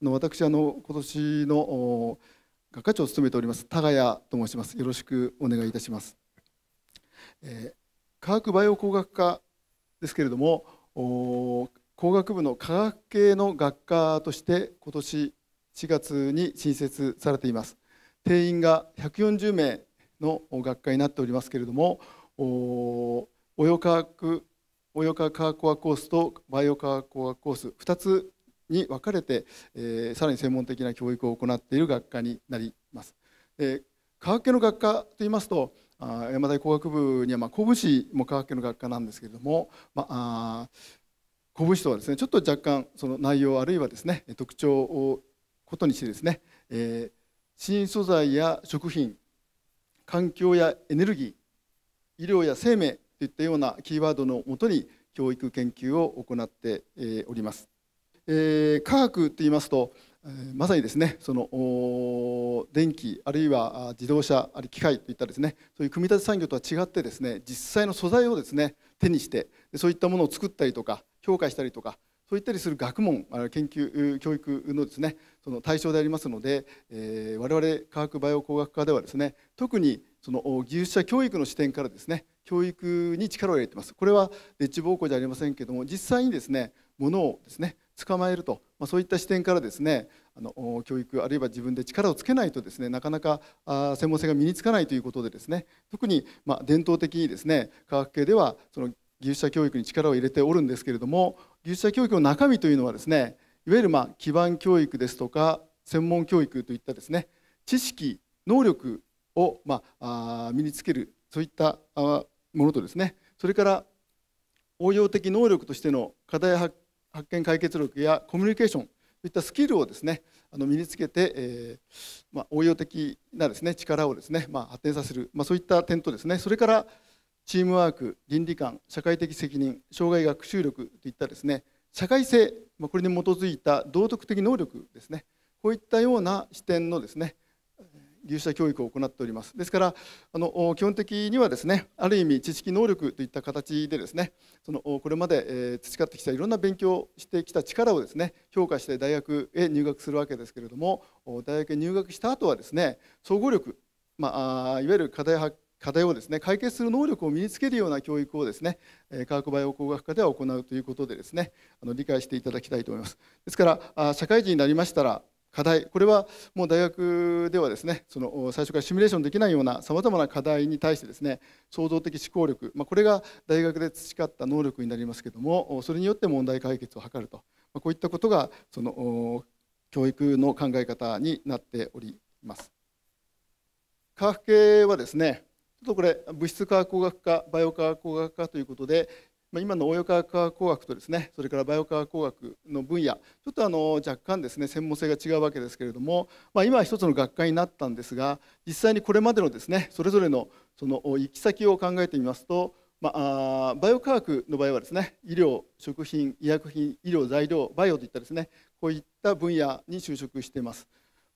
の私あの今年の学科長を務めております田谷と申しますよろしくお願いいたします、えー、科学バイオ工学科ですけれども工学部の科学系の学科として今年4月に新設されています定員が140名の学科になっておりますけれどもお用科学応用科学工学コースとバイオ科学工学コース2つに分かれて、えー、さらに専門的な教育を行っている学科になります。えー、科学系の学科といいますとあ山大工学部には、まあ、工部市も科学系の学科なんですけれども、まあ、あ工部市とはですねちょっと若干その内容あるいはですね特徴をことにしてですね、えー、新素材や食品環境やエネルギー医療や生命といったようなキーワードのもとに教育研究を行っております。えー、科学って言いますとえまさにですねその電気あるいは自動車ある機械といったですねそういう組み立て産業とは違ってですね実際の素材をですね手にしてそういったものを作ったりとか評価したりとかそういったりする学問研究教育のですねその対象でありますので、えー、我々科学バイオ工学科ではですね特にその技術者教育の視点からですね教育に力を入れてますこれは立地暴行じゃありませんけども実際にですねものをですね捕まえると、まあ、そういった視点からですねあの教育あるいは自分で力をつけないとですねなかなかあ専門性が身につかないということでですね特にま伝統的にですね科学系ではその技術者教育に力を入れておるんですけれども技術者教育の中身というのはですねいわゆるま基盤教育ですとか専門教育といったですね知識能力をまあ身につけるそういったものとですねそれから応用的能力としての課題発発見解決力やコミュニケーションといったスキルをですねあの身につけて、えー、まあ、応用的なですね力をですね、まあ、発展させる、まあ、そういった点とですねそれからチームワーク倫理観社会的責任障害学習力といったですね社会性、まこれに基づいた道徳的能力ですねこういったような視点のですね技術者教育を行っておりますですからあの基本的にはですねある意味知識能力といった形でですねそのこれまで培ってきたいろんな勉強してきた力をですね評価して大学へ入学するわけですけれども大学へ入学した後はですね総合力、まあ、いわゆる課題課題をですね解決する能力を身につけるような教育をですね科学バイオ工学科では行うということでですねあの理解していただきたいと思いますですから社会人になりましたら課題これはもう大学ではですねその最初からシミュレーションできないようなさまざまな課題に対してですね創造的思考力、まあ、これが大学で培った能力になりますけどもそれによって問題解決を図ると、まあ、こういったことがその教育の考え方になっております。科学系はですねちょっとこれ物質科学工学科バイオ科学工学科ということで、まあ、今の応用科学工学とですねそれからバイオ科学工学の分野ちょっとあの若干ですね専門性が違うわけですけれども、まあ、今は一つの学会になったんですが実際にこれまでのですねそれぞれのその行き先を考えてみますと、まあ、バイオ科学の場合はですね医療食品医薬品医療材料バイオといったですねこういった分野に就職しています。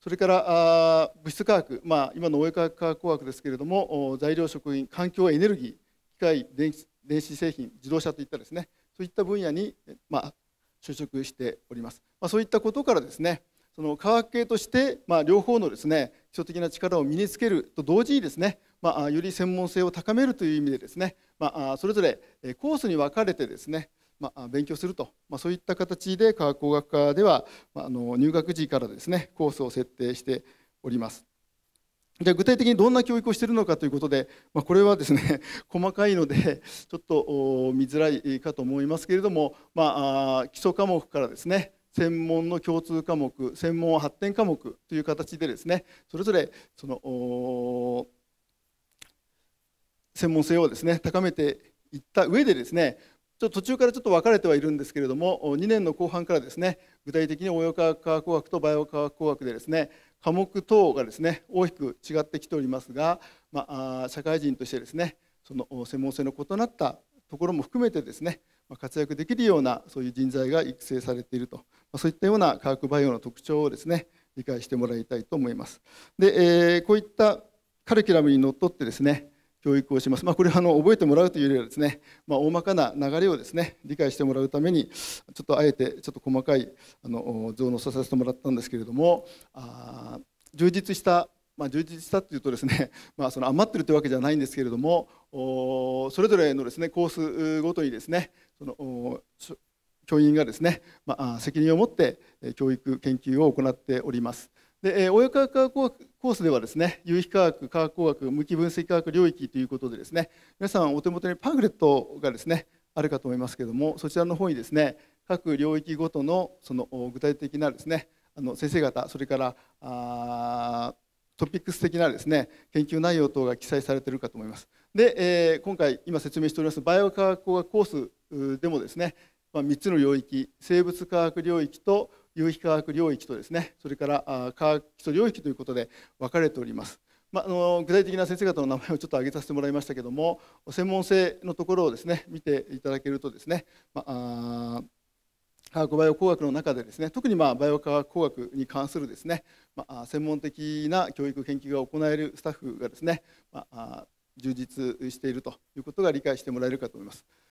それから物質科学、まあ、今の応用科学科学工学ですけれども材料食品環境エネルギー機械電電子製品自動車といったですねそういった分野に、まあ、就職しております、まあ、そういったことからですねその科学系として、まあ、両方のですね基礎的な力を身につけると同時にですね、まあ、より専門性を高めるという意味でですね、まあ、それぞれコースに分かれてですね、まあ、勉強すると、まあ、そういった形で科学工学科では、まあ、あの入学時からですねコースを設定しております。じゃ具体的にどんな教育をしているのかということで、まあ、これはですね 細かいのでちょっと見づらいかと思いますけれども、まあ、基礎科目からですね専門の共通科目専門発展科目という形でですねそれぞれその専門性をですね高めていった上でですねちょっと途中からちょっと分かれてはいるんですけれども2年の後半からですね具体的に応用科学科学とバイオ科学工学でですね科目等がですね大きく違ってきておりますが、まあ、社会人としてですねその専門性の異なったところも含めてですね活躍できるようなそういう人材が育成されているとそういったような化学バイオの特徴をですね理解してもらいたいと思います。で、えこういったカリキュラムにのっとってですね教育をします。まあ、これはあの覚えてもらうというよりはですね、まあ、大まかな流れをですね理解してもらうためにちょっとあえてちょっと細かいあの像のさせてもらったんですけれどもあ充実した、まあ、充実したというとですね、まあ、その余ってるというわけじゃないんですけれどもそれぞれのですねコースごとにですねその教員がですね、まあ、責任を持って教育研究を行っております。で、えー、応用科学コースではですね有機科学科学工学無機分析化学領域ということでですね皆さんお手元にパンフレットがですねあるかと思いますけどもそちらの方にですね各領域ごとのその具体的なですねあの先生方それからあートピックス的なですね研究内容等が記載されているかと思います。で、えー、今回今説明しておりますバイオ科学工学コースでもですね、まあ、3つの領域生物科学領域と有機化学領域とですねそれから化学基礎領域ということで分かれております。まあ、あの具体的な先生方の名前をちょっと挙げさせてもらいましたけども専門性のところをですね見ていただけるとですね、まあ、化学バイオ工学の中でですね特にまあバイオ化学工学に関するですね、まあ、専門的な教育研究が行えるスタッフがですね、まあ、充実しているということが理解してもらえるかと思います。